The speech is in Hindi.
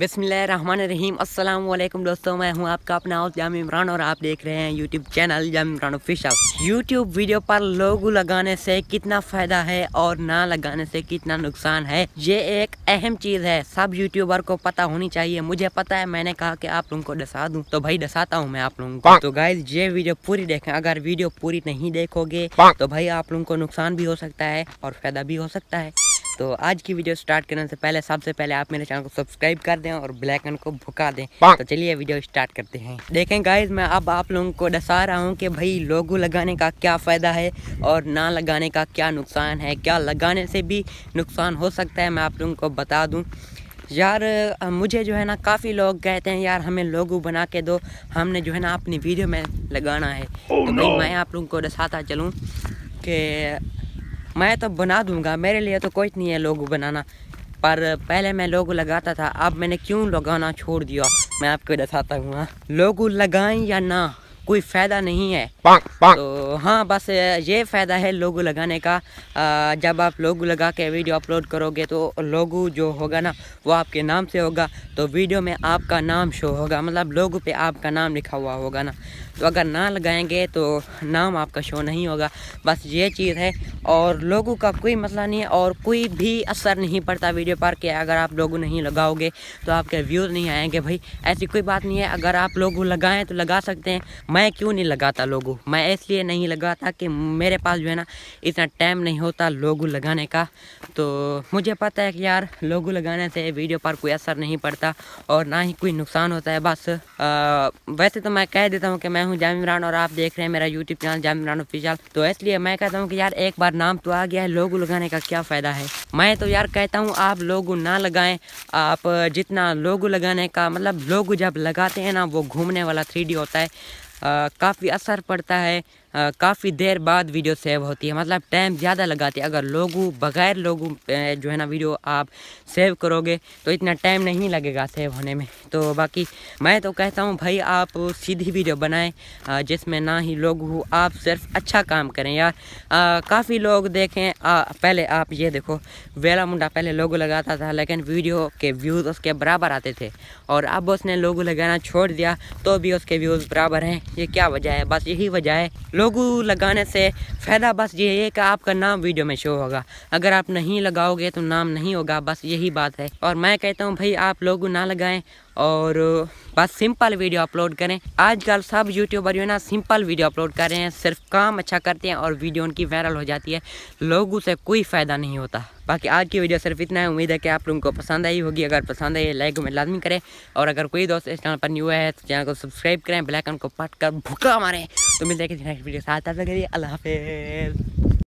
बसमीम अल्लाम दोस्तों मैं हूं आपका अपना जाम इमरान और आप देख रहे हैं YouTube channel Jam Imran fish YouTube video पर लोगो लगाने से कितना फ़ायदा है और ना लगाने से कितना नुकसान है ये एक अहम चीज़ है सब यूट्यूबर को पता होनी चाहिए मुझे पता है मैंने कहा कि आप लोगों को डसा दूँ तो भाई डसाता हूँ मैं आप लोगों को तो गाइज ये वीडियो पूरी देखे अगर वीडियो पूरी नहीं देखोगे तो भाई आप लोगों को नुकसान भी हो सकता है और फ़ायदा भी हो सकता है तो आज की वीडियो स्टार्ट करने से पहले सबसे पहले आप मेरे चैनल को सब्सक्राइब कर दें और ब्लैक को भुका दें तो चलिए वीडियो स्टार्ट करते हैं देखें गाइज मैं अब आप लोगों को दसा रहा हूँ कि भाई लोगो लगाने का क्या फ़ायदा है और ना लगाने का क्या नुकसान है क्या लगाने से भी नुकसान हो सकता है मैं आप लोगों को बता दूँ यार मुझे जो है ना काफ़ी लोग कहते हैं यार हमें लोगो बना के दो हमने जो है ना अपनी वीडियो में लगाना है oh, तो भाई मैं आप लोगों को दसाता चलूँ कि मैं तो बना दूंगा मेरे लिए तो कुछ नहीं है लोगो बनाना पर पहले मैं लोगो लगाता था अब मैंने क्यों लगाना छोड़ दिया मैं आपको दिखाता हूँ हाँ। लोगो लगाएं या ना कोई फ़ायदा नहीं है पांक, पांक। तो हाँ बस ये फ़ायदा है लोगो लगाने का जब आप लोगो लगा के वीडियो अपलोड करोगे तो लोगो जो होगा ना वो आपके नाम से होगा तो वीडियो में आपका नाम शो होगा मतलब लोगो पे आपका नाम लिखा हुआ होगा ना तो अगर ना लगाएंगे तो नाम आपका शो नहीं होगा बस ये चीज़ है और लोगों का कोई मसला नहीं है और कोई भी असर नहीं पड़ता वीडियो पर कि अगर आप लोगों नहीं लगाओगे तो आपके व्यूज़ नहीं आएंगे भाई ऐसी कोई बात नहीं है अगर आप लोगों लगाएं तो लगा सकते हैं मैं क्यों नहीं लगाता लोगों मैं इसलिए नहीं लगाता कि मेरे पास जो है ना इतना टाइम नहीं होता लोगों लगाने का तो मुझे पता है कि यार लोगों लगाने से वीडियो पर कोई असर नहीं पड़ता और ना ही कोई नुकसान होता है बस आ, वैसे तो मैं कह देता हूँ कि मैं हूँ इमरान और आप देख रहे हैं मेरा YouTube channel Jam Imran official तो इसलिए मैं कहता हूँ कि यार एक बार नाम तो आ गया है लोगो लगाने का क्या फ़ायदा है मैं तो यार कहता हूँ आप लोगो ना लगाएं आप जितना लोगो लगाने का मतलब लोगो जब लगाते हैं ना वो घूमने वाला थ्री होता है काफ़ी असर पड़ता है काफ़ी देर बाद वीडियो सेव होती है मतलब टाइम ज़्यादा लगाती है अगर लोगों बगैर लोगों जो है ना वीडियो आप सेव करोगे तो इतना टाइम नहीं लगेगा सेव होने में तो बाकी मैं तो कहता हूँ भाई आप सीधी वीडियो बनाएं जिसमें ना ही लोग हो आप सिर्फ अच्छा काम करें यार काफ़ी लोग देखें आ, पहले आप ये देखो वेला मुंडा पहले लोगो लगाता था लेकिन वीडियो के व्यूज़ उसके बराबर आते थे और अब उसने लोगो लगाना छोड़ दिया तो भी उसके व्यूज़ बराबर हैं ये क्या वजह है बस यही वजह है लोगो लगाने से फ़ायदा बस ये है कि आपका नाम वीडियो में शो होगा अगर आप नहीं लगाओगे तो नाम नहीं होगा बस यही बात है और मैं कहता हूँ भाई आप लोगो ना लगाएं और बस सिंपल वीडियो अपलोड करें आजकल सब यूट्यूबर जो ना सिंपल वीडियो अपलोड कर रहे हैं सिर्फ काम अच्छा करते हैं और वीडियो उनकी वायरल हो जाती है लोगों से कोई फ़ायदा नहीं होता बाकी आज की वीडियो सिर्फ इतना है उम्मीद है कि आप लोगों को पसंद आई होगी अगर पसंद आई लाइक में लाजमी करें और अगर कोई दोस्त इस चैनल पर न्यू है तो चैनल को सब्सक्राइब करें ब्लैकन को पट कर भूखा मारें तो मिलते हैं किसी नेक्स्ट वीडियो साथ अल्लाह